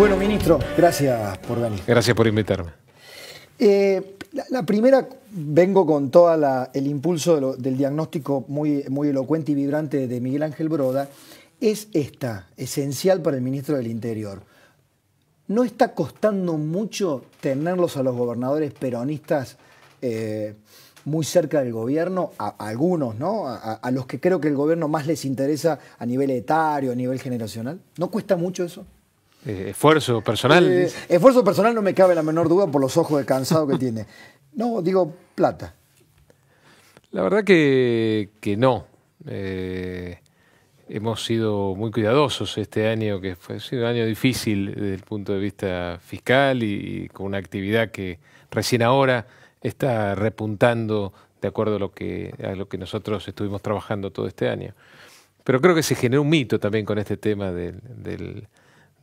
Bueno, ministro, gracias por venir. Gracias por invitarme. Eh, la, primera, vengo con todo el impulso del diagnóstico muy, muy elocuente y vibrante de Miguel Ángel Broda, es esta, esencial para el ministro del Interior. ¿No está costando mucho tenerlos a los gobernadores peronistas eh, muy cerca del gobierno? A, algunos, ¿no? a los que creo que el gobierno más les interesa a nivel etario, a nivel generacional. ¿No cuesta mucho eso? Eh, esfuerzo personal. Eh, esfuerzo personal no me cabe la menor duda por los ojos de cansado que tiene. No, digo plata. La verdad que, que no. Eh, hemos sido muy cuidadosos este año, que fue, ha sido un año difícil desde el punto de vista fiscal y, con una actividad que recién ahora está repuntando de acuerdo a lo que, a lo que nosotros estuvimos trabajando todo este año. Pero creo que se generó un mito también con este tema del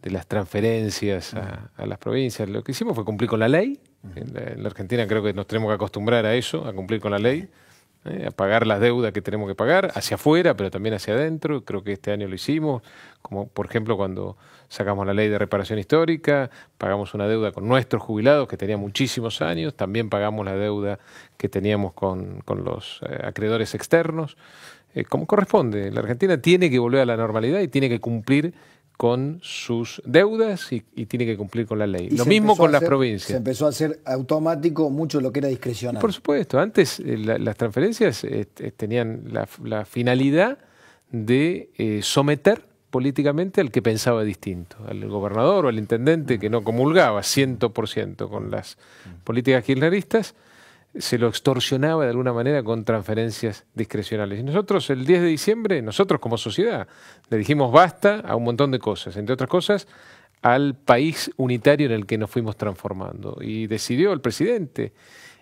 de las transferencias a, las provincias. Lo que hicimos fue cumplir con la ley. En la, Argentina creo que nos tenemos que acostumbrar a eso, a cumplir con la ley, ¿eh? a pagar las deudas que tenemos que pagar, hacia afuera, pero también hacia adentro. Creo que este año lo hicimos, como por ejemplo cuando sacamos la ley de reparación histórica, pagamos una deuda con nuestros jubilados que tenía muchísimos años, también pagamos la deuda que teníamos con, los eh, acreedores externos. Eh, como corresponde, la Argentina tiene que volver a la normalidad y tiene que cumplir con sus deudas y, tiene que cumplir con la ley. lo mismo con las provincias. Se empezó a hacer automático mucho lo que era discrecional. Por supuesto, antes eh, las transferencias eh, eh, tenían la, finalidad de someter políticamente al que pensaba distinto, al gobernador o al intendente que no comulgaba 100% con las políticas kirchneristas se lo extorsionaba de alguna manera con transferencias discrecionales. Y nosotros el 10 de diciembre, nosotros como sociedad, le dijimos basta a un montón de cosas, entre otras cosas al país unitario en el que nos fuimos transformando. Y decidió el presidente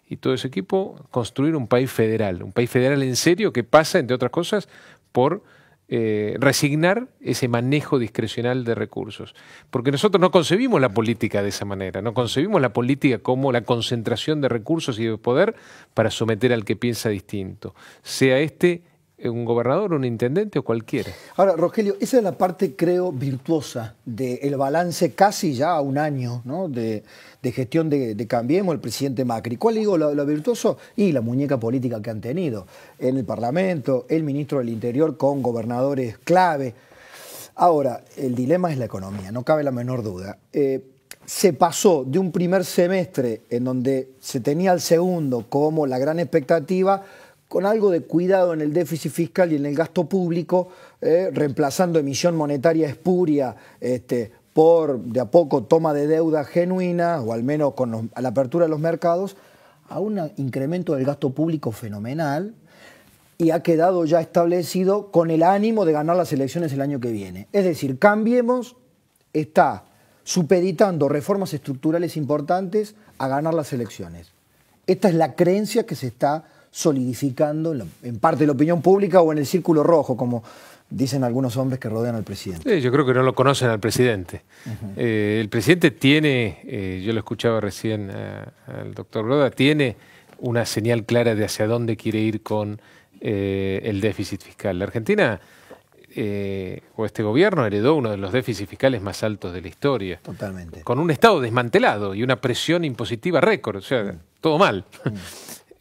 y todo ese equipo construir un país federal, un país federal en serio que pasa, entre otras cosas, por eh, resignar ese manejo discrecional de recursos. Porque nosotros no concebimos la política de esa manera, no concebimos la política como la concentración de recursos y de poder para someter al que piensa distinto, sea este un gobernador, un intendente o cualquiera. Ahora, Rogelio, esa es la parte, creo, virtuosa del balance casi ya a un año ¿no? de, de gestión de, Cambiemos, el presidente Macri. ¿Cuál digo lo, virtuoso? Y la muñeca política que han tenido en el Parlamento, el ministro del Interior con gobernadores clave. Ahora, el dilema es la economía, no cabe la menor duda. Eh, se pasó de un primer semestre en donde se tenía el segundo como la gran expectativa, con algo de cuidado en el déficit fiscal y en el gasto público, eh, reemplazando emisión monetaria espuria este, por de a poco toma de deuda genuina, o al menos con la apertura de los mercados, a un incremento del gasto público fenomenal y ha quedado ya establecido con el ánimo de ganar las elecciones el año que viene. Es decir, cambiemos, está supeditando reformas estructurales importantes a ganar las elecciones. Esta es la creencia que se está solidificando en, en parte de la opinión pública o en el círculo rojo, como dicen algunos hombres que rodean al presidente. Sí, yo creo que no lo conocen al presidente. Eh, el presidente tiene, eh, yo lo escuchaba recién eh, al doctor Broda, tiene una señal clara de hacia dónde quiere ir con el déficit fiscal. La Argentina o este gobierno heredó uno de los déficits fiscales más altos de la historia. Totalmente. Con un Estado desmantelado y una presión impositiva récord, o sea, mm. todo mal. Mm.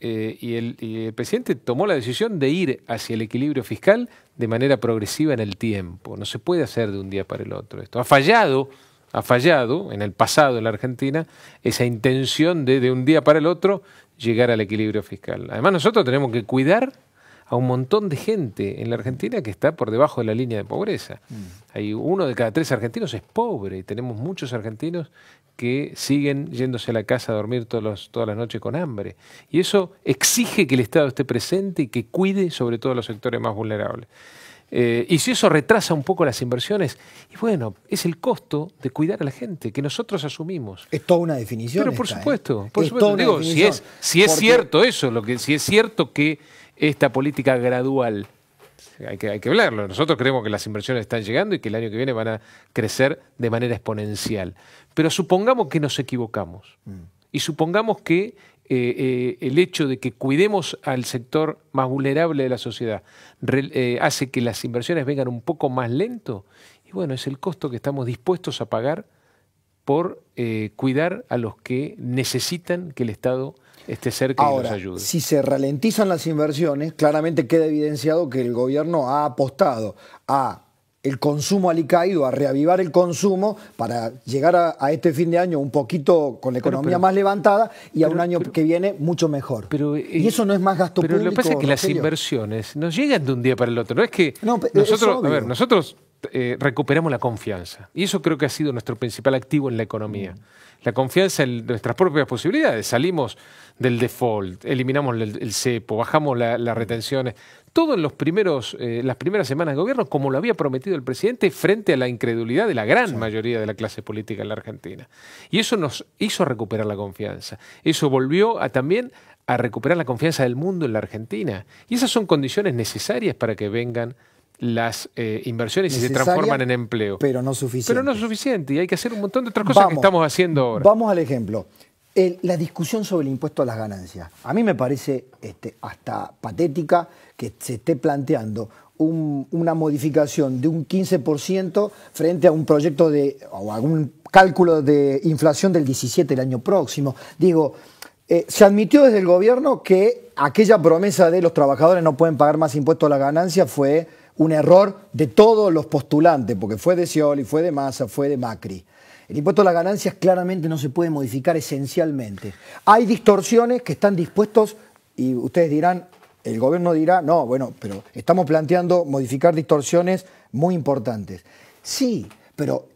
Eh, y, el, presidente tomó la decisión de ir hacia el equilibrio fiscal de manera progresiva en el tiempo. No se puede hacer de un día para el otro esto. Ha fallado, ha fallado en el pasado en la Argentina esa intención de de un día para el otro llegar al equilibrio fiscal. Además nosotros tenemos que cuidar a un montón de gente en la Argentina que está por debajo de la línea de pobreza. Mm. Hay uno de cada tres argentinos es pobre y tenemos muchos argentinos que siguen yéndose a la casa a dormir todos los, todas las noches con hambre. Y eso exige que el Estado esté presente y que cuide sobre todo a los sectores más vulnerables. Eh, y si eso retrasa un poco las inversiones, y bueno, es el costo de cuidar a la gente que nosotros asumimos. Es toda una definición. Pero por ¿eh? supuesto, por si es, si es cierto eso, lo que, si es cierto que esta política gradual hay que, hablarlo. Nosotros creemos que las inversiones están llegando y que el año que viene van a crecer de manera exponencial. Pero supongamos que nos equivocamos mm. y supongamos que eh, eh, el hecho de que cuidemos al sector más vulnerable de la sociedad eh, hace que las inversiones vengan un poco más lento. Y bueno, es el costo que estamos dispuestos a pagar por cuidar a los que necesitan que el Estado este cerca Ahora, nos ayude. Si se ralentizan las inversiones, claramente queda evidenciado que el gobierno ha apostado a el consumo alicaído, a reavivar el consumo para llegar a, este fin de año un poquito con la economía más levantada y a un año que viene mucho mejor. Pero, y eh, eso no es más gasto público. Pero lo que pasa es que las inversiones no llegan de un día para el otro. No es que nosotros, a ver, nosotros eh, recuperamos la confianza. Y eso creo que ha sido nuestro principal activo en la economía. Mm. La confianza en nuestras propias posibilidades. Salimos del default, eliminamos el, cepo, bajamos las retenciones. Todo en los primeros, eh, las primeras semanas de gobierno, como lo había prometido el presidente, frente a la incredulidad de la gran mayoría de la clase política en la Argentina. Y eso nos hizo recuperar la confianza. Eso volvió también a recuperar la confianza del mundo en la Argentina. Y esas son condiciones necesarias para que vengan las eh, inversiones y se transforman en empleo. Pero no suficiente. Pero no es suficiente y hay que hacer un montón de otras cosas que estamos haciendo ahora. Vamos al ejemplo. la discusión sobre el impuesto a las ganancias. A mí me parece este, hasta patética que se esté planteando una modificación de un 15% frente a un proyecto de, o algún cálculo de inflación del 17 el año próximo. Digo, eh, se admitió desde el gobierno que aquella promesa de los trabajadores no pueden pagar más impuestos a las ganancias fue un error de todos los postulantes, porque fue de Scioli, fue de Massa, fue de Macri. El impuesto a las ganancias claramente no se puede modificar esencialmente. Hay distorsiones que están dispuestos, y ustedes dirán, el gobierno dirá, no, bueno, pero estamos planteando modificar distorsiones muy importantes. Sí, pero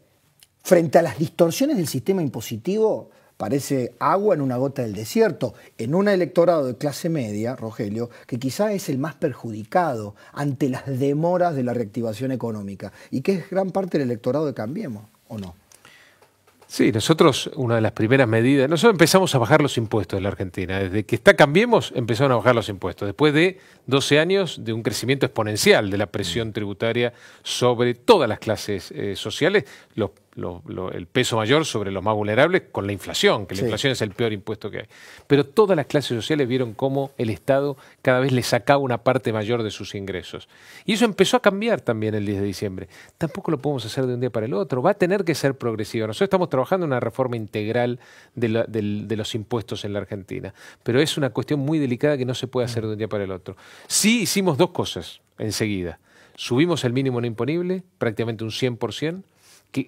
frente a las distorsiones del sistema impositivo, parece agua en una gota del desierto, en un electorado de clase media, Rogelio, que quizá es el más perjudicado ante las demoras de la reactivación económica y que es gran parte del electorado de Cambiemos, ¿o no? Sí, nosotros, una de las primeras medidas, nosotros empezamos a bajar los impuestos en la Argentina. Desde que está Cambiemos, empezaron a bajar los impuestos. Después de 12 años de un crecimiento exponencial de la presión tributaria sobre todas las clases eh, sociales, los el peso mayor sobre los más vulnerables con la inflación, que la inflación es el peor impuesto que hay. Pero todas las clases sociales vieron cómo el Estado cada vez le sacaba una parte mayor de sus ingresos. Y eso empezó a cambiar también el 10 de diciembre. Tampoco lo podemos hacer de un día para el otro, va a tener que ser progresivo. Nosotros estamos trabajando en una reforma integral de, de los impuestos en la Argentina, pero es una cuestión muy delicada que no se puede hacer de un día para el otro. Sí hicimos dos cosas enseguida. Subimos el mínimo no imponible, prácticamente un 100%,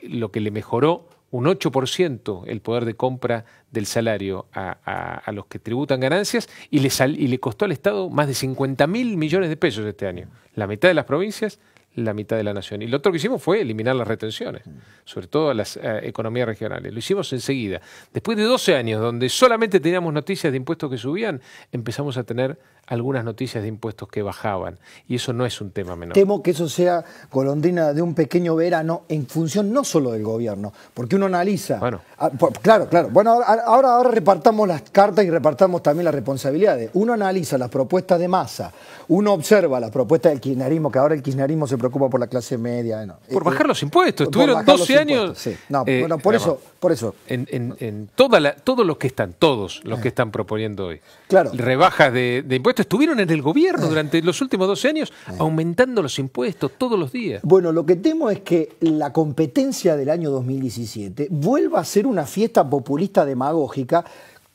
lo que le mejoró un 8% el poder de compra del salario a, los que tributan ganancias y le, costó al Estado más de 50 mil millones de pesos este año. La mitad de las provincias, la mitad de la nación. Y lo otro que hicimos fue eliminar las retenciones, sobre todo a las eh, economías regionales. Lo hicimos enseguida. Después de 12 años donde solamente teníamos noticias de impuestos que subían, empezamos a tener algunas noticias de impuestos que bajaban. Y eso no es un tema menor. Temo que eso sea colondina de un pequeño verano en función no solo del gobierno, porque uno analiza. Bueno. Ah, claro, claro. Bueno, ahora, ahora repartamos las cartas y repartamos también las responsabilidades. Uno analiza las propuestas de masa, uno observa las propuestas del kirchnerismo, que ahora el kirchnerismo se preocupa por la clase media. Eh, por eh, eh, bajar los impuestos, estuvieron 12 años. No, bueno, por eso, por eso. En, toda todos los que están, todos los que están proponiendo hoy. Claro. Rebajas de impuestos estuvieron en el gobierno ah. durante los últimos 12 años ah. aumentando los impuestos todos los días. Bueno, lo que temo es que la competencia del año 2017 vuelva a ser una fiesta populista demagógica.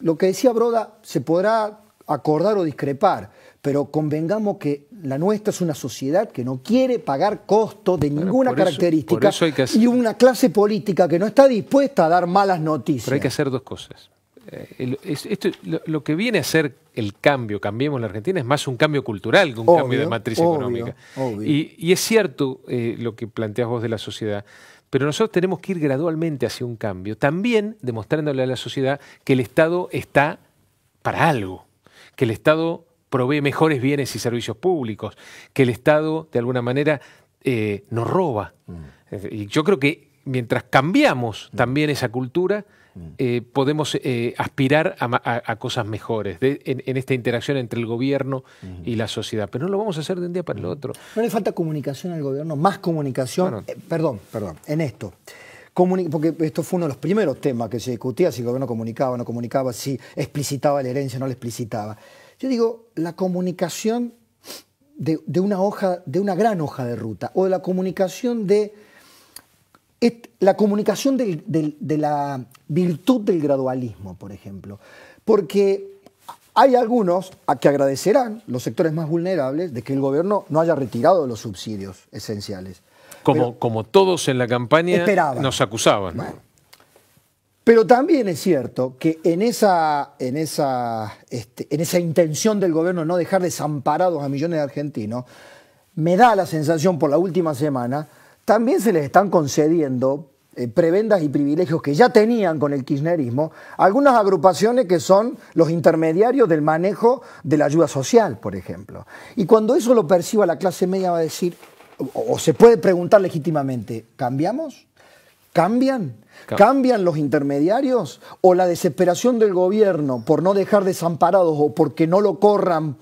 Lo que decía Broda se podrá acordar o discrepar, pero convengamos que la nuestra es una sociedad que no quiere pagar costos de ninguna característica y una clase política que no está dispuesta a dar malas noticias. Pero hay que hacer dos cosas. Eh, esto, lo, que viene a ser el cambio, cambiemos la Argentina, es más un cambio cultural que un cambio de matriz económica. Y, es cierto eh, lo que planteas vos de la sociedad, pero nosotros tenemos que ir gradualmente hacia un cambio, también demostrándole a la sociedad que el Estado está para algo, que el Estado provee mejores bienes y servicios públicos, que el Estado de alguna manera eh, nos roba. Mm. Y yo creo que mientras cambiamos mm. también esa cultura, Mm. Eh, podemos eh, aspirar a, cosas mejores en, esta interacción entre el gobierno mm. y la sociedad. Pero no lo vamos a hacer de un día para el mm. otro. No le falta comunicación al gobierno, más comunicación. Eh, perdón, perdón, en esto. porque esto fue uno de los primeros temas que se discutía, si el gobierno comunicaba o no comunicaba, si explicitaba la herencia o no la explicitaba. Yo digo, la comunicación de, de una hoja, de una gran hoja de ruta, o de la comunicación de la comunicación de la virtud del gradualismo, por ejemplo. Porque hay algunos a que agradecerán, los sectores más vulnerables, de que el gobierno no haya retirado los subsidios esenciales. Como, como todos en la campaña nos acusaban. pero también es cierto que en esa, en, esa, este, en esa intención del gobierno de no dejar desamparados a millones de argentinos, me da la sensación por la última semana también se les están concediendo eh, prebendas y privilegios que ya tenían con el kirchnerismo algunas agrupaciones que son los intermediarios del manejo de la ayuda social, por ejemplo. Y cuando eso lo perciba la clase media va a decir, o se puede preguntar legítimamente, ¿cambiamos? ¿Cambian? ¿Cambian los intermediarios? ¿O la desesperación del gobierno por no dejar desamparados o porque no lo corran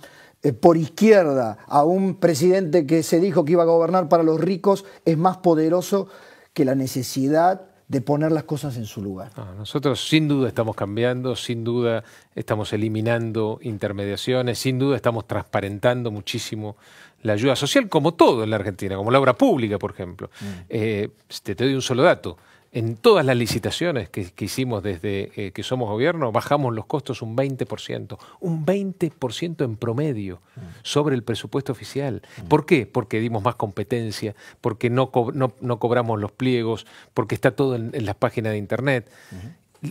eh, por izquierda a un presidente que se dijo que iba a gobernar para los ricos es más poderoso que la necesidad de poner las cosas en su lugar. Ah, nosotros sin duda estamos cambiando, sin duda estamos eliminando intermediaciones, sin duda estamos transparentando muchísimo la ayuda social como todo en la Argentina, como la obra pública, por ejemplo. Mm. Eh, te doy un solo dato en todas las licitaciones que, hicimos desde eh, que somos gobierno, bajamos los costos un 20%, un 20% en promedio mm. sobre el presupuesto oficial. Mm. ¿Por qué? Porque dimos más competencia, porque no, no, cobramos los pliegos, porque está todo en, las páginas de Internet.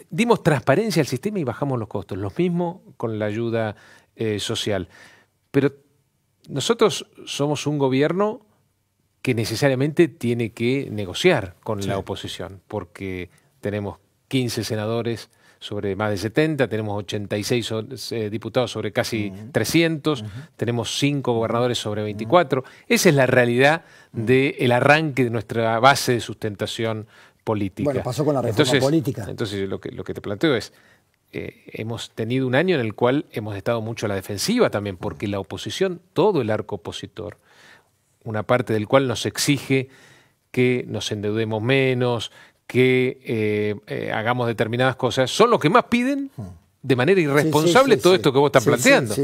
Dimos transparencia al sistema y bajamos los costos. Lo mismo con la ayuda eh, social. Pero nosotros somos un gobierno que necesariamente tiene que negociar con la oposición, porque tenemos 15 senadores sobre más de 70, tenemos 86 eh, diputados sobre casi 300, tenemos 5 gobernadores sobre 24. Esa es la realidad del arranque de nuestra base de sustentación política. Bueno, pasó con la reforma política. Entonces, lo que, lo que te planteo es, eh, hemos tenido un año en el cual hemos estado mucho a la defensiva también, porque la oposición, todo el arco opositor, una parte del cual nos exige que nos endeudemos menos, que eh, eh, hagamos determinadas cosas, son los que más piden de manera irresponsable todo esto que vos estás planteando.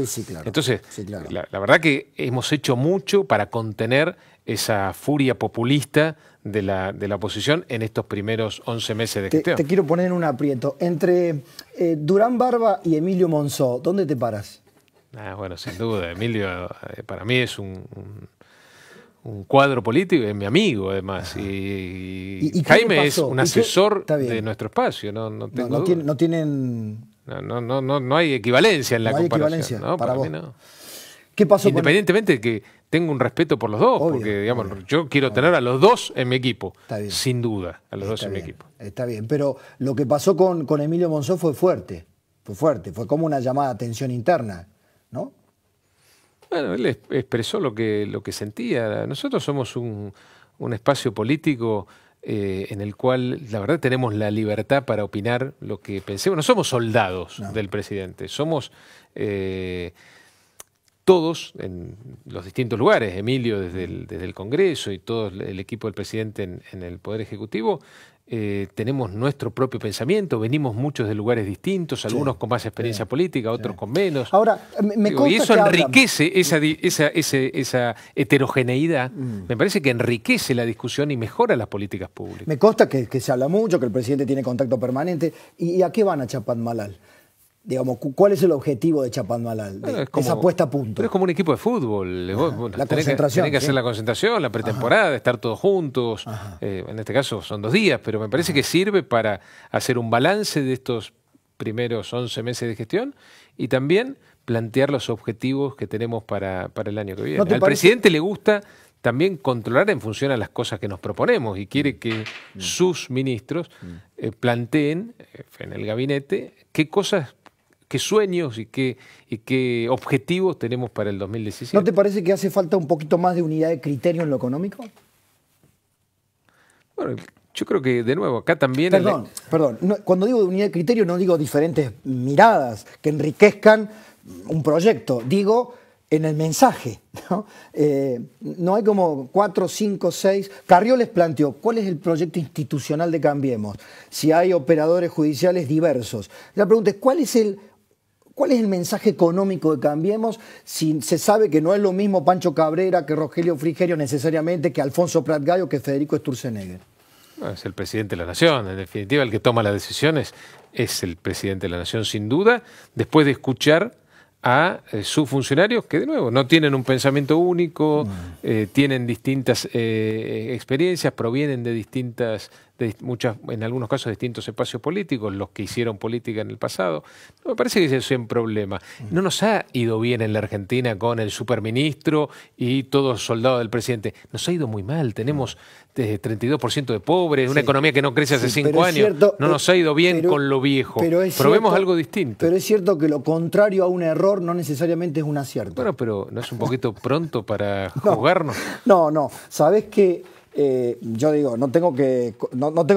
Entonces, La, verdad que hemos hecho mucho para contener esa furia populista de la, de la oposición en estos primeros 11 meses de gestión. Te, quiero poner en un aprieto. Entre eh, Durán Barba y Emilio Monzó, ¿dónde te paras? Ah, bueno, sin duda, Emilio para mí es un un cuadro político, es mi amigo además. Y, Jaime es un asesor de nuestro espacio. No, no, tienen. No, hay equivalencia en la no hay equivalencia, Para, ¿Qué pasó Independientemente de que tengo un respeto por los dos, porque digamos, yo quiero tener a los dos en mi equipo. Sin duda, a los dos en mi equipo. Está bien, pero lo que pasó con, con Emilio Monzó fue fuerte. Fue fuerte, fue como una llamada a atención interna, ¿no? Bueno, él expresó lo que, lo que sentía. Nosotros somos un, un espacio político eh, en el cual, la verdad, tenemos la libertad para opinar lo que pensemos. No somos soldados del presidente, somos... Eh, todos en los distintos lugares, Emilio desde el, Congreso y todo el equipo del presidente en, el Poder Ejecutivo, eh, tenemos nuestro propio pensamiento, venimos muchos de lugares distintos, algunos con más experiencia política, otros con menos. Ahora, Y eso enriquece esa, heterogeneidad, mm. me parece que enriquece la discusión y mejora las políticas públicas. Me consta que, se habla mucho, que el presidente tiene contacto permanente. ¿Y, a qué van a Malal? Digamos, ¿cuál es el objetivo de Chapán Malal? es esa puesta a punto. Pero es como un equipo de fútbol. la concentración. Que, hacer la concentración, la pretemporada, estar todos juntos. Eh, en este caso son dos días, pero me parece que sirve para hacer un balance de estos primeros 11 meses de gestión y también plantear los objetivos que tenemos para, el año que viene. Al presidente le gusta también controlar en función a las cosas que nos proponemos y quiere mm. que mm. sus ministros mm. eh, planteen eh, en el gabinete qué cosas qué sueños y qué, objetivos tenemos para el 2017. ¿No te parece que hace falta un poquito más de unidad de criterio en lo económico? Bueno, yo creo que, de nuevo, acá también... Perdón, perdón. cuando digo unidad de criterio no digo diferentes miradas que enriquezcan un proyecto. Digo en el mensaje. No, eh, no hay como cuatro, cinco, seis. Carrió les planteó cuál es el proyecto institucional de Cambiemos. Si hay operadores judiciales diversos. La pregunta es, ¿cuál es el ¿Cuál es el mensaje económico de Cambiemos si se sabe que no es lo mismo Pancho Cabrera que Rogelio Frigerio necesariamente, que Alfonso Prat Gallo, que Federico Sturzenegger? es el presidente de la nación, en definitiva el que toma las decisiones es el presidente de la nación, sin duda, después de escuchar a eh, sus funcionarios que de nuevo no tienen un pensamiento único, eh, tienen distintas eh, experiencias, provienen de distintas muchas, en algunos casos, distintos espacios políticos, los que hicieron política en el pasado. me parece que ese es un problema. Mm. No nos ha ido bien en la Argentina con el superministro y todos soldados del presidente. Nos ha ido muy mal. Tenemos 32% mm. eh, de pobres, una economía que no crece hace cinco años. no eh, nos ha ido bien con lo viejo. Probemos algo distinto. Pero es cierto que lo contrario a un error no necesariamente es un acierto. Bueno, pero ¿no es un poquito pronto para No, no. Sabes que eh, yo digo, no tengo que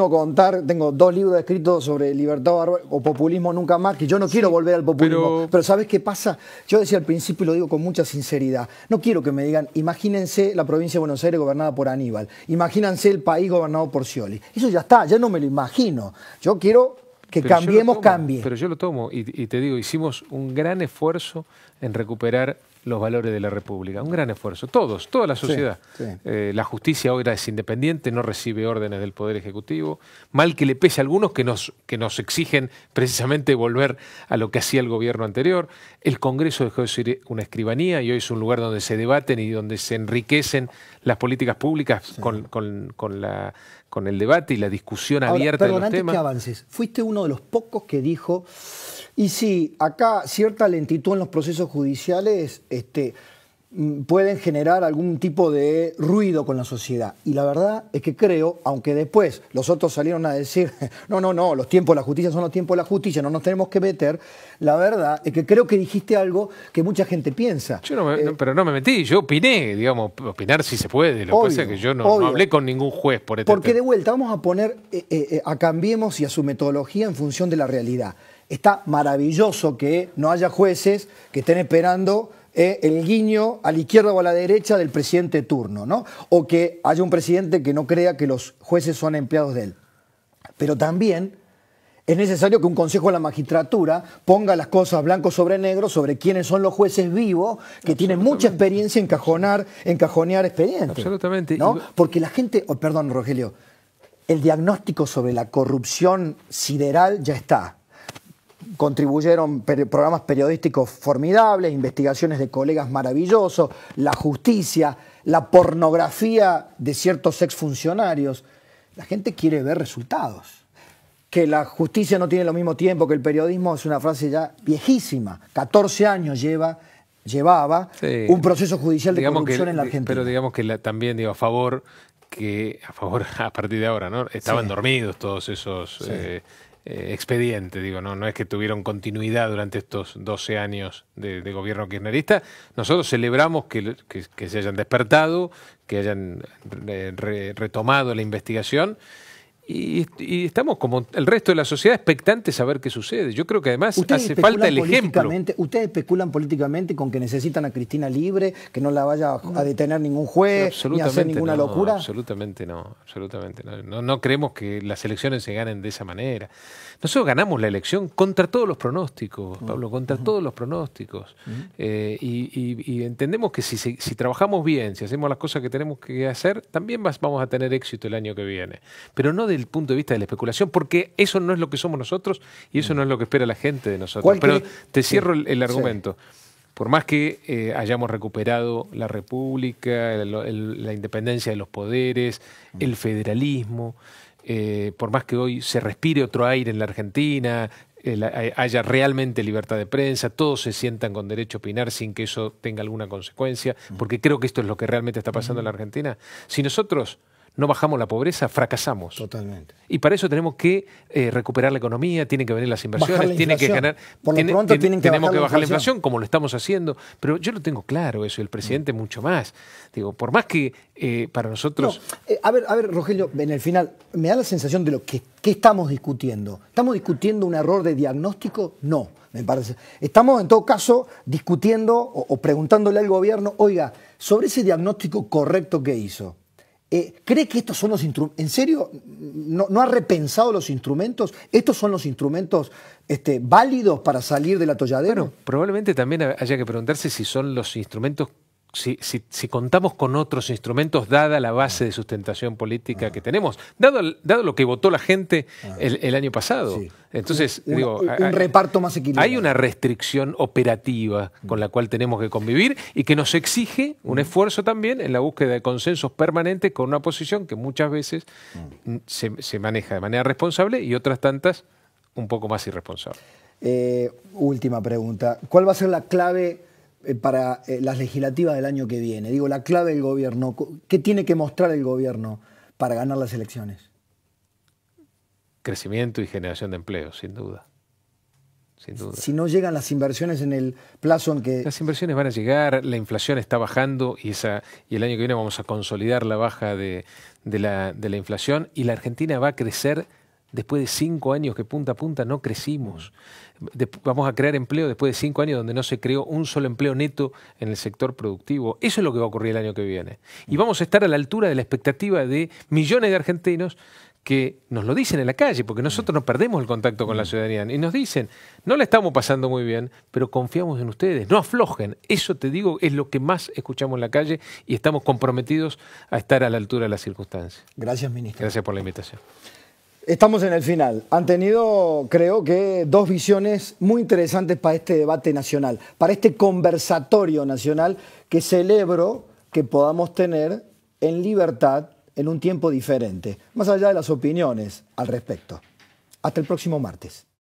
contar, tengo dos libros escritos sobre libertad o populismo nunca más, que yo no quiero volver al populismo. Pero... ¿sabes qué pasa? Yo decía al principio y lo digo con mucha sinceridad, no quiero que me digan, imagínense la provincia de Buenos Aires gobernada por Aníbal, imagínense el país gobernado por Scioli. Eso ya está, ya no me lo imagino. Yo quiero que cambiemos, cambie. Pero yo lo tomo y te digo, hicimos un gran esfuerzo en recuperar los valores de la República. Un gran esfuerzo. Todos, toda la sociedad. Eh, la justicia ahora es independiente, no recibe órdenes del Poder Ejecutivo. Mal que le pese a algunos que nos, que nos exigen precisamente volver a lo que hacía el gobierno anterior. El Congreso dejó de ser una escribanía y hoy es un lugar donde se debaten y donde se enriquecen las políticas públicas con, el debate y la discusión abierta de los antes que avances, fuiste uno de los pocos que dijo y sí, acá cierta lentitud en los procesos judiciales este, mm, pueden generar algún tipo de ruido con la sociedad. Y la verdad es que creo, aunque después los otros salieron a decir, no, no, no, los tiempos de la justicia son los tiempos de la justicia, no nos tenemos que meter, la verdad es que creo que dijiste algo que mucha gente piensa. Eh, pero no me metí, yo opiné, digamos, opinar si se puede, lo que pasa es que yo no, hablé con ningún juez por este Porque de vuelta, vamos a poner eh, eh, a Cambiemos y a su metodología en función de la realidad está maravilloso que no haya jueces que estén esperando eh, el guiño a la izquierda o a la derecha del presidente turno, ¿no? O que haya un presidente que no crea que los jueces son empleados de él. Pero también es necesario que un consejo de la magistratura ponga las cosas blanco sobre negro sobre quiénes son los jueces vivos que tienen mucha experiencia en cajonear encajonear expedientes. Absolutamente. Porque la gente, oh, perdón Rogelio, el diagnóstico sobre la corrupción sideral ya está contribuyeron programas periodísticos formidables, investigaciones de colegas maravillosos, la justicia, la pornografía de ciertos exfuncionarios. La gente quiere ver resultados. Que la justicia no tiene lo mismo tiempo que el periodismo es una frase ya viejísima. 14 años lleva llevaba un proceso judicial de corrupción en la Argentina. Pero digamos que también digo a favor que a favor a partir de ahora, ¿no? Estaban dormidos todos esos eh, eh, expediente, digo, no, no es que tuvieron continuidad durante estos 12 años de, gobierno kirchnerista. Nosotros celebramos que, se hayan despertado, que hayan retomado la investigación y, estamos como el resto de la sociedad expectantes a ver qué sucede. Yo creo que además hace falta el ejemplo. Ustedes especulan políticamente con que necesitan a Cristina libre, que no la vaya a detener ningún juez, ni a hacer ninguna locura. Absolutamente no, absolutamente no. no. creemos que las elecciones se ganen de esa manera. Nosotros ganamos la elección contra todos los pronósticos, Pablo, contra todos los pronósticos. Eh, y, entendemos que si, trabajamos bien, si hacemos las cosas que tenemos que hacer, también vamos a tener éxito el año que viene. Pero no de el punto de vista de la especulación, porque eso no es lo que somos nosotros y eso mm. no es lo que espera la gente de nosotros. Pero te cierro el, argumento. Por más que eh, hayamos recuperado la república, la independencia de los poderes, mm. el federalismo, eh, por más que hoy se respire otro aire en la Argentina, eh, haya realmente libertad de prensa, todos se sientan con derecho a opinar sin que eso tenga alguna consecuencia, mm. porque creo que esto es lo que realmente está pasando en la Argentina. Si nosotros no bajamos la pobreza, fracasamos. Totalmente. Y para eso tenemos que eh, recuperar la economía, tienen que venir las inversiones, tienen que ganar. Por lo tienen que tenemos bajar que bajar la inflación. como lo estamos haciendo. Pero yo lo tengo claro eso, el presidente mm. mucho más. Digo, por más que eh, para nosotros. Eh, a ver, a ver, Rogelio, en el final, me da la sensación de lo que, estamos discutiendo. ¿Estamos discutiendo un error de diagnóstico? No, me parece. Estamos, en todo caso, discutiendo o preguntándole al gobierno, oiga, sobre ese diagnóstico correcto que hizo eh, ¿Cree que estos son los instrumentos? ¿En serio? ¿No, ha repensado los instrumentos? ¿Estos son los instrumentos este, válidos para salir del atolladero? probablemente también haya que preguntarse si son los instrumentos si, contamos con otros instrumentos, dada la base de sustentación política que tenemos, dado, lo que votó la gente ah. el, año pasado. Entonces, un, reparto más equilibrado. Hay una restricción operativa con la cual tenemos que convivir y que nos exige un mm. esfuerzo también en la búsqueda de consensos permanentes con una posición que muchas veces mm. se, maneja de manera responsable y otras tantas un poco más irresponsable. Eh, última pregunta. ¿Cuál va a ser la clave? Eh, para eh, las legislativas del año que viene? Digo, la clave del gobierno, ¿qué tiene que mostrar el gobierno para ganar las elecciones? Crecimiento y generación de empleo, sin duda. Si no llegan las inversiones en el plazo en que... Las inversiones van a llegar, la inflación está bajando y, y el año que viene vamos a consolidar la baja de, de la inflación y la Argentina va a crecer después de cinco años que punta a punta no crecimos. vamos a crear empleo después de cinco años donde no se creó un solo empleo neto en el sector productivo. Eso es lo que va a ocurrir el año que viene. Y vamos a estar a la altura de la expectativa de millones de argentinos que nos lo dicen en la calle, porque nosotros no perdemos el contacto con la ciudadanía. Y nos dicen, no la estamos pasando muy bien, pero confiamos en ustedes, no aflojen. Eso te digo, es lo que más escuchamos en la calle y estamos comprometidos a estar a la altura de las circunstancias. Gracias, ministro. Gracias por la invitación. Estamos en el final. Han tenido, creo que, dos visiones muy interesantes para este debate nacional, para este conversatorio nacional que celebro que podamos tener en libertad en un tiempo diferente, más allá de las opiniones al respecto. Hasta el próximo martes.